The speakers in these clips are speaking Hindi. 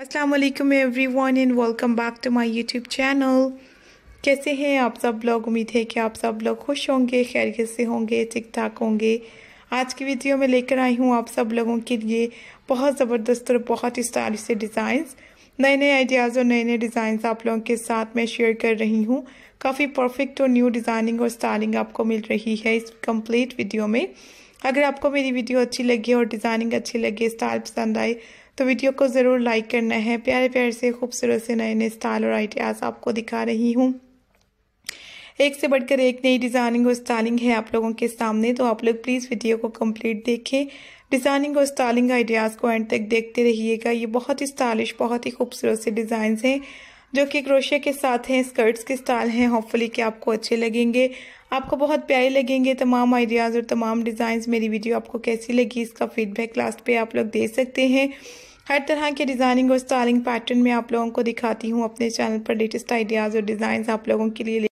अस्सलाम वालेकुम everyone and welcome back to my YouTube channel कैसे हैं आप सब लोग उम्मीद है कि आप सब लोग खुश होंगे खैर से होंगे ठीक ठाक होंगे आज की वीडियो में लेकर आई हूँ आप सब लोगों के लिए बहुत ज़बरदस्त और बहुत ही स्टाइलिश से डिज़ाइंस नए नए आइडियाज़ और नए नए डिज़ाइंस आप लोगों के साथ मैं शेयर कर रही हूँ काफ़ी परफेक्ट और न्यू डिज़ाइनिंग और स्टाइलिंग आपको मिल रही है इस कम्प्लीट वीडियो में अगर आपको मेरी वीडियो अच्छी लगी और डिज़ाइनिंग अच्छी लगी स्टाइल पसंद आए तो वीडियो को ज़रूर लाइक करना है प्यारे प्यारे से खूबसूरत से नए नए स्टाइल और आइडियाज़ आपको दिखा रही हूँ एक से बढ़कर एक नई डिज़ाइनिंग और स्टाइलिंग है आप लोगों के सामने तो आप लोग प्लीज़ वीडियो को कंप्लीट देखें डिज़ाइनिंग और स्टाइलिंग आइडियाज़ को एंड तक देखते रहिएगा ये बहुत ही स्टाइलिश बहुत ही खूबसूरत से डिज़ाइंस हैं जो कि क्रोशिया के साथ हैं स्कर्ट्स के स्टाइल हैं होपफुली कि आपको अच्छे लगेंगे आपको बहुत प्यारे लगेंगे तमाम आइडियाज़ और तमाम डिज़ाइंस मेरी वीडियो आपको कैसी लगी इसका फीडबैक लास्ट पे आप लोग दे सकते हैं हर तरह के डिज़ाइनिंग और स्टाइलिंग पैटर्न में आप लोगों को दिखाती हूँ अपने चैनल पर लेटेस्ट आइडियाज़ और डिज़ाइंस आप लोगों के लिए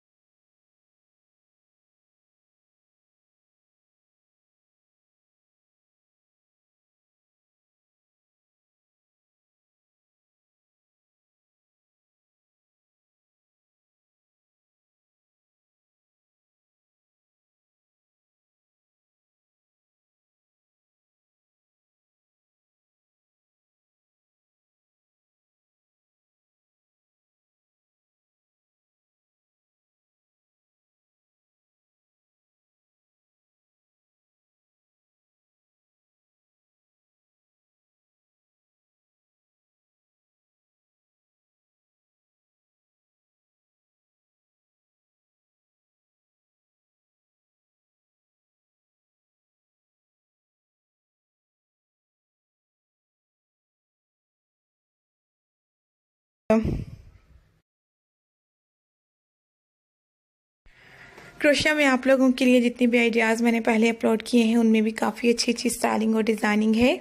क्रोशिया में आप लोगों के लिए जितने भी आइडियाज़ मैंने पहले अपलोड किए हैं उनमें भी काफ़ी अच्छी अच्छी स्टाइलिंग और डिज़ाइनिंग है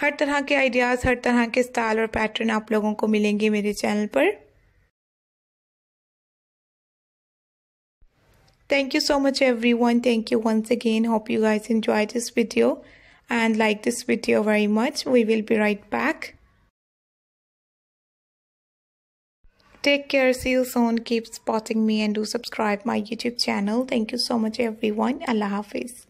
हर तरह के आइडियाज़ हर तरह के स्टाइल और पैटर्न आप लोगों को मिलेंगे मेरे चैनल पर you so much everyone thank you once again hope you guys enjoy this video and like this video very much. We will be right back. Take care, see you soon. Keep spotting me and do subscribe my YouTube channel. Thank you so much everyone. Allah Hafiz.